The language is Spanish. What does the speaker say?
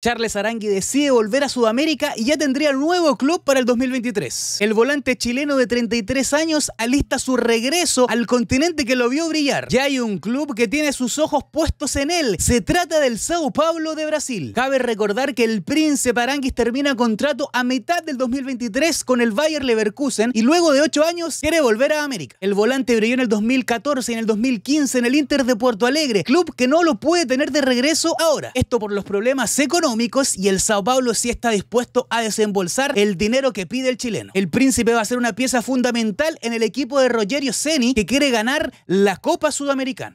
Charles Arangui decide volver a Sudamérica y ya tendría nuevo club para el 2023. El volante chileno de 33 años alista su regreso al continente que lo vio brillar. Ya hay un club que tiene sus ojos puestos en él. Se trata del Sao Paulo de Brasil. Cabe recordar que el príncipe Aranguis termina contrato a mitad del 2023 con el Bayer Leverkusen y luego de 8 años quiere volver a América. El volante brilló en el 2014 y en el 2015 en el Inter de Puerto Alegre, club que no lo puede tener de regreso ahora. Esto por los problemas económicos y el Sao Paulo sí está dispuesto a desembolsar el dinero que pide el chileno. El príncipe va a ser una pieza fundamental en el equipo de Rogerio Ceni que quiere ganar la Copa Sudamericana.